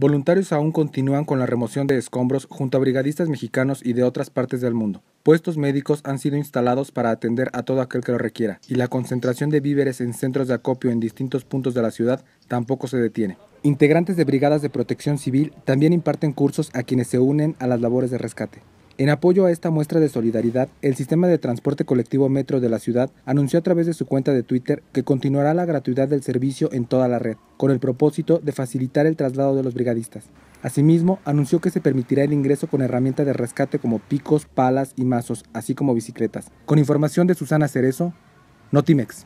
Voluntarios aún continúan con la remoción de escombros junto a brigadistas mexicanos y de otras partes del mundo. Puestos médicos han sido instalados para atender a todo aquel que lo requiera, y la concentración de víveres en centros de acopio en distintos puntos de la ciudad tampoco se detiene. Integrantes de brigadas de protección civil también imparten cursos a quienes se unen a las labores de rescate. En apoyo a esta muestra de solidaridad, el sistema de transporte colectivo Metro de la ciudad anunció a través de su cuenta de Twitter que continuará la gratuidad del servicio en toda la red, con el propósito de facilitar el traslado de los brigadistas. Asimismo, anunció que se permitirá el ingreso con herramientas de rescate como picos, palas y mazos, así como bicicletas. Con información de Susana Cerezo, Notimex.